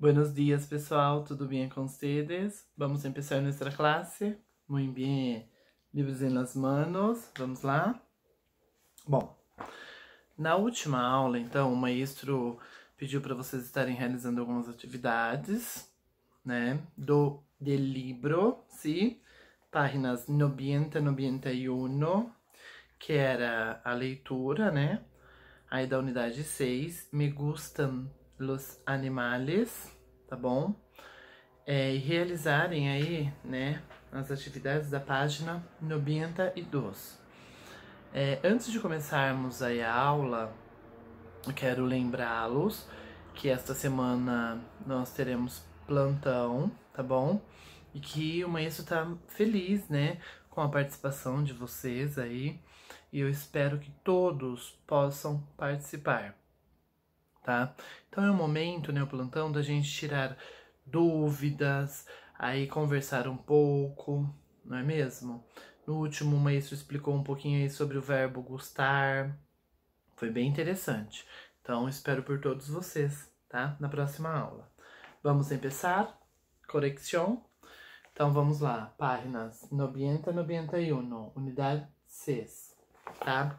Buenos dias, pessoal. Tudo bem com vocês? Vamos começar nossa classe. Muito bem. Livros em las manos. Vamos lá? Bom, na última aula, então, o maestro pediu para vocês estarem realizando algumas atividades, né? Do de livro, sim? Páginas 90 e 91, que era a leitura, né? Aí da unidade 6, Me Gustam los animales, tá bom? É, e realizarem aí, né, as atividades da página 92. É, antes de começarmos aí a aula, quero lembrá-los que esta semana nós teremos plantão, tá bom? E que o Maestro tá feliz, né, com a participação de vocês aí. E eu espero que todos possam participar tá? Então é o momento, né, o plantão, da gente tirar dúvidas, aí conversar um pouco, não é mesmo? No último, mês você explicou um pouquinho aí sobre o verbo gostar. Foi bem interessante. Então, espero por todos vocês, tá? Na próxima aula. Vamos começar? Correção? Então, vamos lá. Páginas 90 91, unidade 6, tá?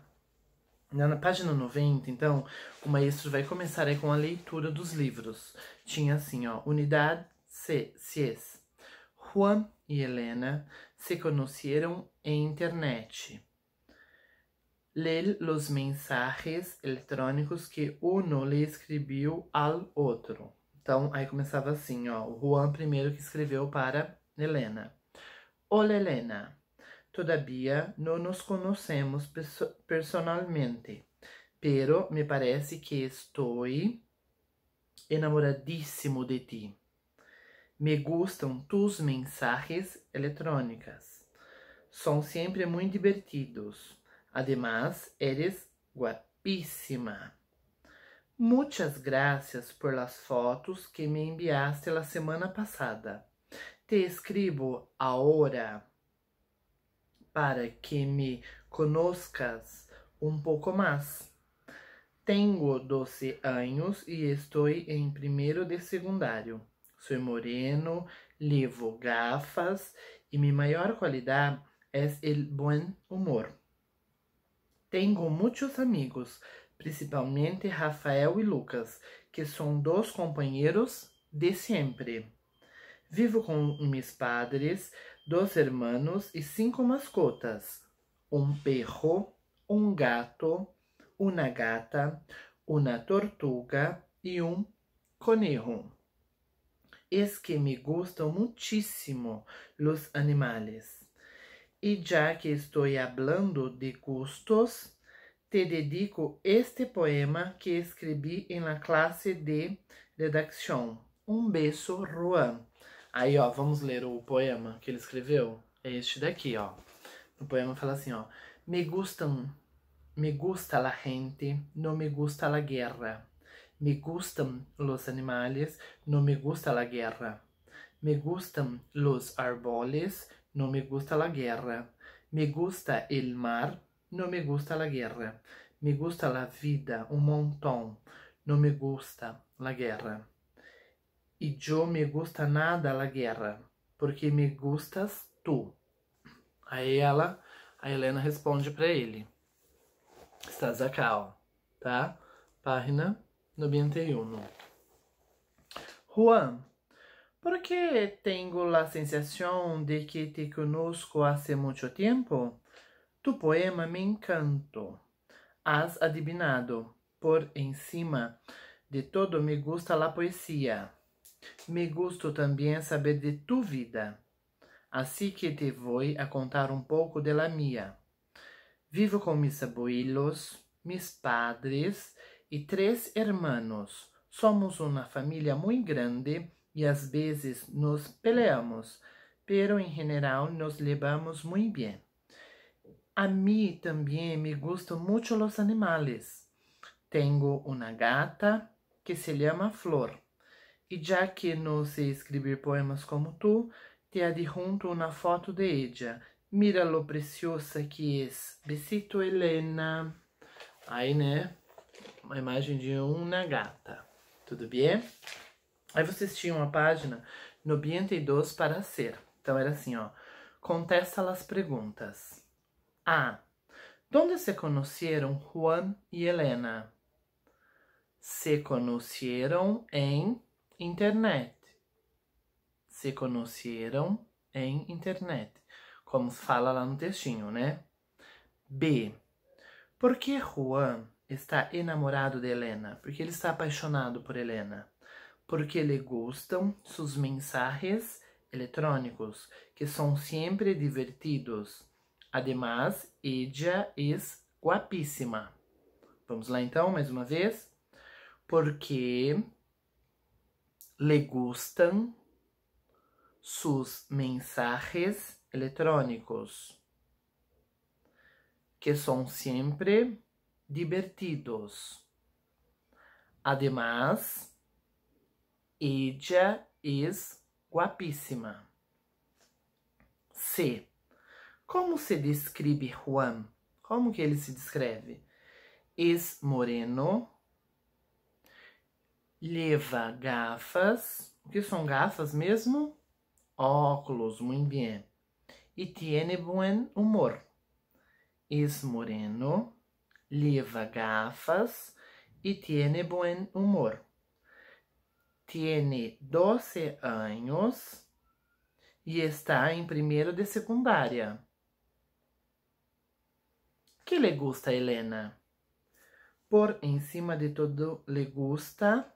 Na página 90, então, o maestro vai começar aí com a leitura dos livros. Tinha assim, ó, Unidade C, CIES. Juan e Helena se conheceram em internet. Ler os mensagens eletrônicos que uno lhe escreveu ao outro. Então, aí começava assim, ó, o Juan primeiro que escreveu para Helena. Olá, Helena. Todavia, não nos conhecemos personalmente, pero me parece que estou enamoradíssimo de ti. Me gustam tus mensagens eletrônicas. São sempre muito divertidos. Además, eres guapíssima. Muchas gracias por las fotos que me enviaste la semana passada. Te escrevo agora para que me conozcas um pouco mais. Tenho 12 anos e estou em primeiro de secundário. Sou moreno, levo gafas e minha maior qualidade é o bom humor. Tenho muitos amigos, principalmente Rafael e Lucas, que são dois companheiros de sempre. Vivo com mis padres, dois hermanos e cinco mascotas: um perro, um gato, uma gata, uma tortuga e um conejo. Es que me gustam muitíssimo os animais. E já que estou hablando de gustos, te dedico este poema que escrevi em la classe de redação. Um beijo, Juan. Aí, ó, vamos ler o poema que ele escreveu? É este daqui, ó. O poema fala assim, ó. Me gustam, me gusta la gente, não me gusta la guerra. Me gustam los animales, não me gusta la guerra. Me gustam los árboles, não me gusta la guerra. Me gusta el mar, não me gusta la guerra. Me gusta la vida, um montão. Não me gusta la guerra. E eu me gusta nada la guerra, porque me gustas tu. Aí ela, a Helena responde para ele. Estás acá, ó, tá? Página 91. Juan, por que tenho a sensação de que te conosco há muito tempo? Tu poema me encantou. Has adivinado. Por encima de todo me gusta la poesia. Me gusto também saber de tu vida. Assim que te vou a contar um pouco de la Vivo com mis abuelos, mis padres e três hermanos. Somos uma família muito grande e às vezes nos peleamos, pero em general nos levamos muito bem. A mim também me gustam muito os animais. Tenho uma gata que se chama Flor e já que não sei escrever poemas como tu, te adjunto uma foto de ella. Mira lo preciosa que es. Besito, Helena. Aí, né? Uma imagem de uma gata. Tudo bem? Aí vocês tinham a página 92 para ser. Então era assim, ó. Contesta as perguntas. A. Onde se conheceram Juan e Helena? Se conheceram em internet. Se conheceram em internet, como se fala lá no textinho, né? B. Por que Juan está enamorado de Helena? Porque ele está apaixonado por Helena. Porque lhe gostam seus mensagens eletrônicos, que são sempre divertidos. Además, ella é guapíssima. Vamos lá então, mais uma vez. Porque le gustan sus mensajes electrónicos, que son siempre divertidos. Además, ella es guapísima. C. Como se describe Juan? Como que ele se descreve? Es moreno, leva gafas, que são gafas mesmo? Óculos, muito bem. E tiene buen humor. Es moreno, leva gafas e tiene buen humor. Tiene 12 anos e está em primeiro de secundária. Que le gusta, Helena? Por em cima de tudo, le gusta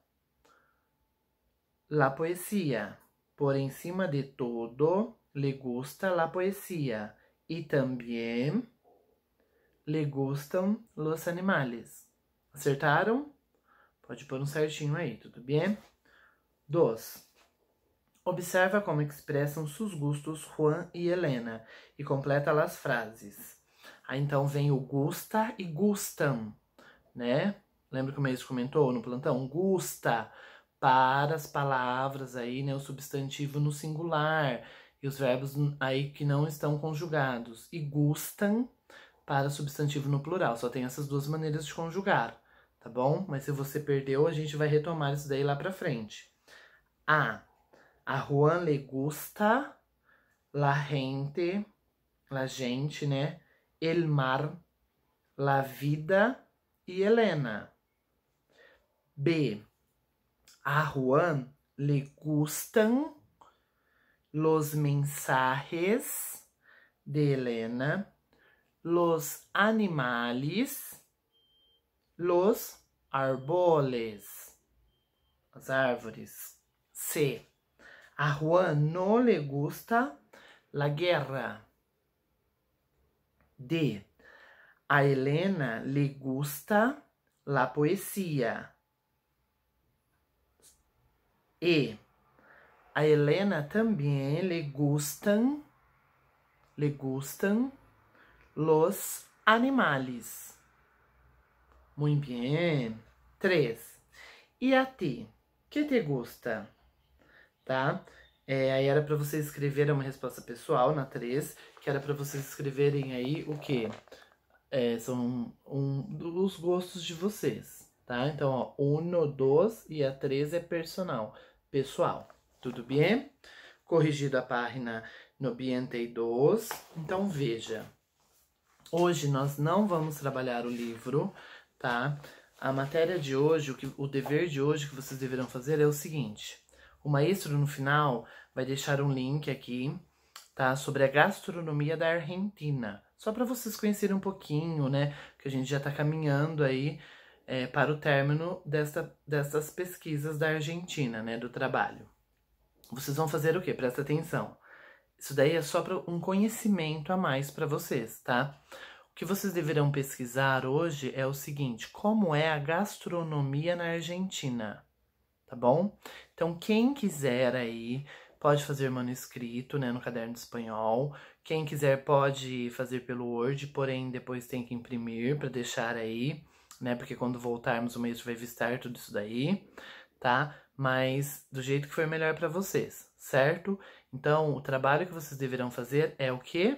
la poesia. Por encima de todo, le gusta la poesia. E também le gustam los animales. Acertaram? Pode pôr um certinho aí, tudo bem? Dos. Observa como expressam seus gustos Juan e Helena e completa as frases. Aí então vem o gusta e gustam, né? Lembra que o Mês comentou no plantão? Gusta para as palavras aí, né, o substantivo no singular e os verbos aí que não estão conjugados e gustam para substantivo no plural. Só tem essas duas maneiras de conjugar, tá bom? Mas se você perdeu, a gente vai retomar isso daí lá para frente. A. A Juan le gusta la gente, la gente, né? El mar, la vida e Helena. B. A Juan le gustan los mensajes de Helena, los animales, los árboles, as árvores. C. A Juan no le gusta la guerra. D. A Helena le gusta la poesía. E a Helena também le gustam, le gustam los animales. Muito bem. Três. E a ti? Que te gusta? Tá? É, aí era para vocês escreverem é uma resposta pessoal na três. que era para vocês escreverem aí o que é, são um, um, os gostos de vocês tá? Então, ó, uno, dos e a três é personal, pessoal. Tudo bem? Corrigido a página 92. Então, veja. Hoje nós não vamos trabalhar o livro, tá? A matéria de hoje, o, que, o dever de hoje que vocês deverão fazer é o seguinte. O maestro, no final, vai deixar um link aqui, tá? Sobre a gastronomia da Argentina. Só para vocês conhecerem um pouquinho, né? Que a gente já está caminhando aí é, para o término dessas pesquisas da Argentina, né, do trabalho. Vocês vão fazer o quê? Presta atenção. Isso daí é só pra, um conhecimento a mais para vocês, tá? O que vocês deverão pesquisar hoje é o seguinte: como é a gastronomia na Argentina, tá bom? Então, quem quiser aí pode fazer manuscrito, né, no caderno de espanhol. Quem quiser pode fazer pelo Word, porém depois tem que imprimir para deixar aí né? Porque quando voltarmos o mês vai vistar tudo isso daí, tá? Mas do jeito que for é melhor para vocês, certo? Então, o trabalho que vocês deverão fazer é o quê?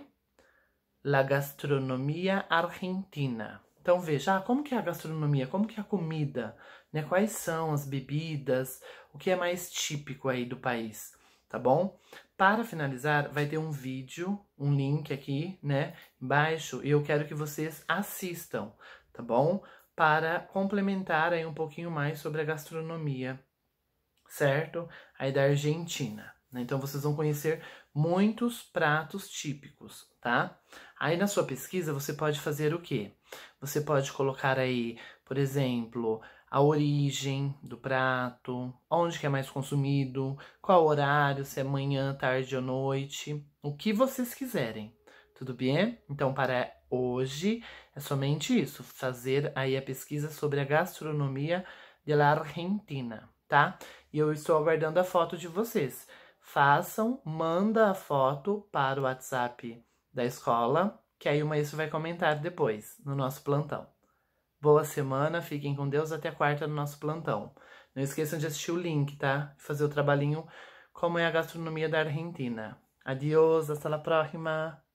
La gastronomia argentina. Então veja, ah, como que é a gastronomia, como que é a comida, né? Quais são as bebidas, o que é mais típico aí do país, tá bom? Para finalizar, vai ter um vídeo, um link aqui, né, embaixo, e eu quero que vocês assistam, tá bom? para complementar aí um pouquinho mais sobre a gastronomia, certo? Aí da Argentina. Né? Então vocês vão conhecer muitos pratos típicos, tá? Aí na sua pesquisa você pode fazer o quê? Você pode colocar aí, por exemplo, a origem do prato, onde que é mais consumido, qual horário, se é manhã, tarde ou noite, o que vocês quiserem, tudo bem? Então, para hoje é somente isso, fazer aí a pesquisa sobre a gastronomia da Argentina, tá? E eu estou aguardando a foto de vocês. Façam, manda a foto para o WhatsApp da escola, que aí o maestro vai comentar depois, no nosso plantão. Boa semana, fiquem com Deus, até quarta no nosso plantão. Não esqueçam de assistir o link, tá? Fazer o trabalhinho como é a gastronomia da Argentina. Adiós, hasta la próxima!